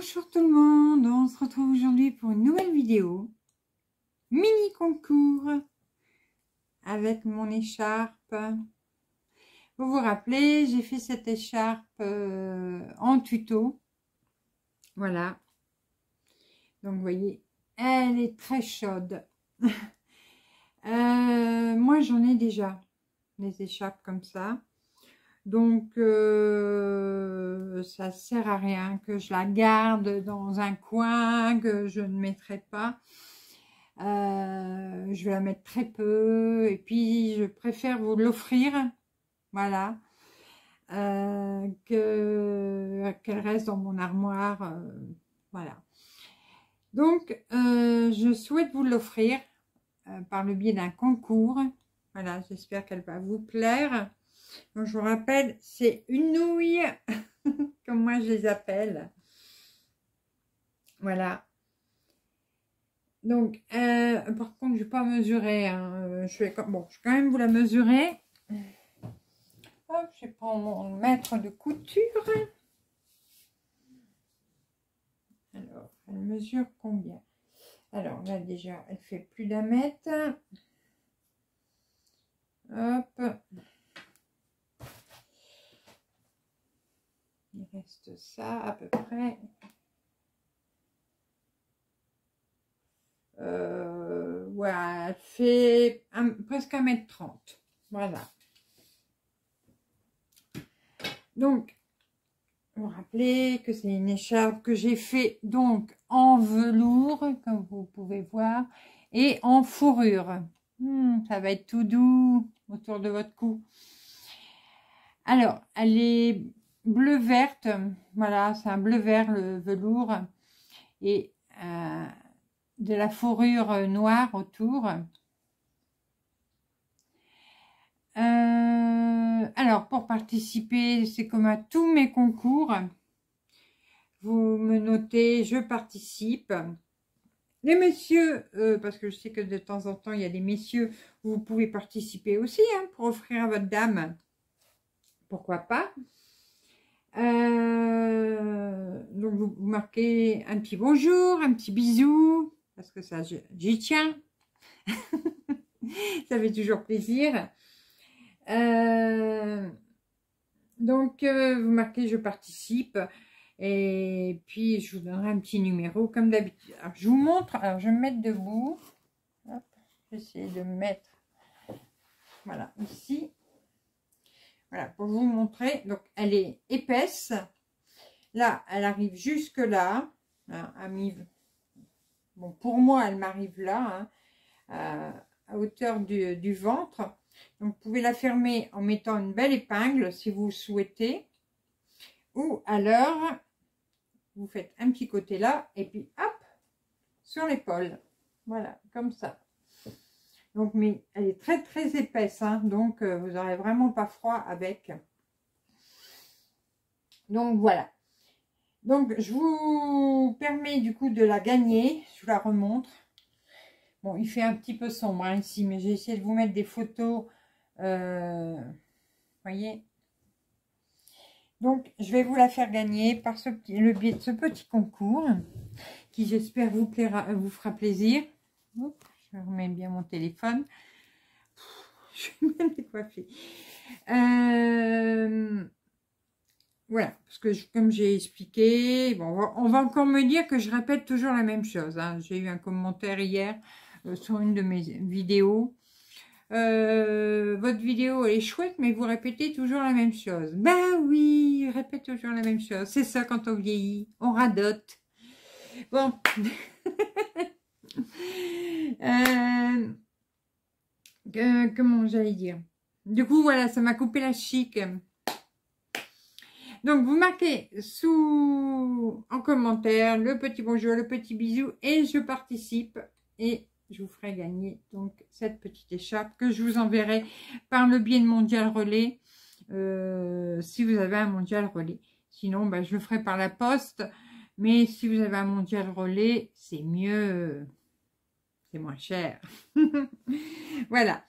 Bonjour tout le monde, on se retrouve aujourd'hui pour une nouvelle vidéo mini concours avec mon écharpe. Vous vous rappelez, j'ai fait cette écharpe euh, en tuto. Voilà. Donc vous voyez, elle est très chaude. Euh, moi j'en ai déjà des écharpes comme ça. Donc, ça euh, ça sert à rien que je la garde dans un coin, que je ne mettrai pas. Euh, je vais la mettre très peu. Et puis, je préfère vous l'offrir. Voilà. Euh, qu'elle reste dans mon armoire. voilà. Donc, je souhaite vous l'offrir par le biais d'un concours. Voilà, j'espère qu'elle va vous plaire je vous rappelle, c'est une nouille, comme moi je les appelle. Voilà. Donc, euh, par contre, je vais pas mesurer. Hein. Euh, je vais, bon, je vais quand même vous la mesurer. Hop, je prends mon mètre de couture. Alors, elle mesure combien Alors, là, déjà, elle fait plus d'un mètre. Hop. reste ça à peu près. Voilà, euh, ouais, elle fait presque 1m30. Voilà. Donc, vous rappelez que c'est une écharpe que j'ai fait donc en velours, comme vous pouvez voir, et en fourrure. Hmm, ça va être tout doux autour de votre cou. Alors, elle est bleu verte. Voilà, c'est un bleu vert le velours. Et euh, de la fourrure noire autour. Euh, alors, pour participer, c'est comme à tous mes concours. Vous me notez, je participe. Les messieurs, euh, parce que je sais que de temps en temps, il y a des messieurs vous pouvez participer aussi hein, pour offrir à votre dame. Pourquoi pas vous, marquez un petit bonjour, un petit bisou, parce que ça, j'y tiens. ça fait toujours plaisir. Euh, donc, euh, vous marquez « Je participe ». Et puis, je vous donnerai un petit numéro, comme d'habitude. je vous montre. Alors, je vais me mettre debout. j'essaie de mettre, voilà, ici. Voilà, pour vous montrer. Donc, elle est épaisse. Là, elle arrive jusque là. Hein, bon, pour moi, elle m'arrive là, hein, euh, à, hauteur du, ventre. Donc, vous pouvez la fermer en mettant une belle épingle, si vous souhaitez. Ou alors, vous faites un petit côté là, et puis hop, sur l'épaule. Voilà, comme ça. Donc, mais elle est très très épaisse, hein, donc euh, vous n'aurez vraiment pas froid avec. Donc voilà, donc, je vous permets du coup de la gagner. Je vous la remontre. Bon, il fait un petit peu sombre hein, ici, mais j'ai essayé de vous mettre des photos. Euh, voyez Donc, je vais vous la faire gagner par ce petit, le biais de ce petit concours qui, j'espère, vous plaira, vous fera plaisir. je remets bien mon téléphone. je suis même décoiffée. Euh, voilà, parce que comme j'ai expliqué, bon, on va, encore me dire que je répète toujours la même chose. Hein. J'ai eu un commentaire hier euh, sur une de mes vidéos. Euh, votre vidéo est chouette, mais vous répétez toujours la même chose. Ben oui, répète toujours la même chose. C'est ça quand on vieillit, on radote. Bon. Euh, comment j'allais dire Du coup, voilà, ça m'a coupé la chic. Donc, vous marquez sous en commentaire le petit bonjour, le petit bisou et je participe et je vous ferai gagner donc cette petite écharpe que je vous enverrai par le biais de Mondial Relais euh, si vous avez un Mondial Relais. Sinon, bah, je le ferai par la poste. Mais si vous avez un Mondial Relais, c'est mieux. C'est moins cher. voilà.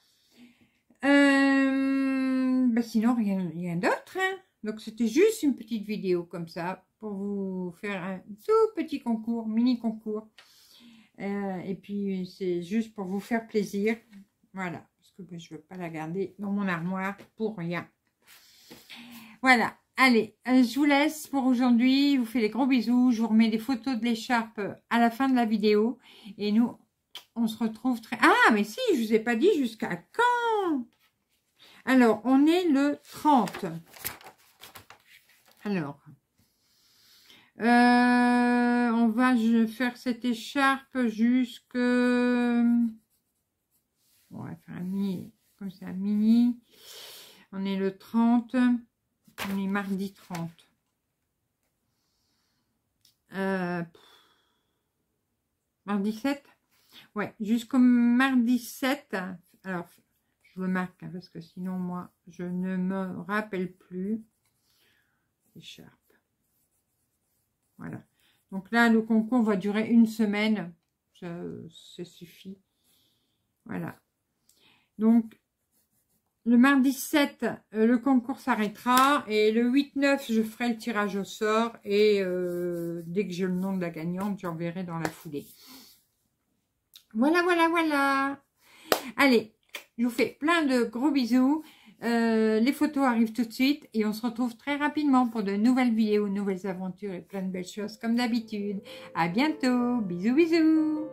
Euh, bah, sinon, rien, rien d'autre. Hein donc c'était juste une petite vidéo comme ça pour vous faire un tout petit concours, mini concours. Euh, et puis c'est juste pour vous faire plaisir. Voilà, parce que ben, je ne veux pas la garder dans mon armoire pour rien. Voilà, allez, euh, je vous laisse pour aujourd'hui. Je vous fais des gros bisous. Je vous remets des photos de l'écharpe à la fin de la vidéo. Et nous, on se retrouve très... Ah, mais si, je ne vous ai pas dit jusqu'à quand Alors, on est le 30. Alors, euh, on va faire cette écharpe jusque... on va faire un mini, comme On est le 30. On est mardi 30. Euh, mardi 7 Ouais, jusqu'au mardi 7. Alors, je le marque, hein, parce que sinon, moi, je ne me rappelle plus écharpe. Voilà. Donc là, le concours va durer une semaine. Ça, suffit. Voilà. Donc, le mardi 7, euh, le concours s'arrêtera. Et le 8-9, je ferai le tirage au sort. Et euh, dès que j'ai le nom de la gagnante, j'enverrai dans la foulée. Voilà, voilà, voilà. Allez, je vous fais plein de gros bisous. Euh, les photos arrivent tout de suite et on se retrouve très rapidement pour de nouvelles vidéos, nouvelles aventures et plein de belles choses comme d'habitude. À bientôt, bisous bisous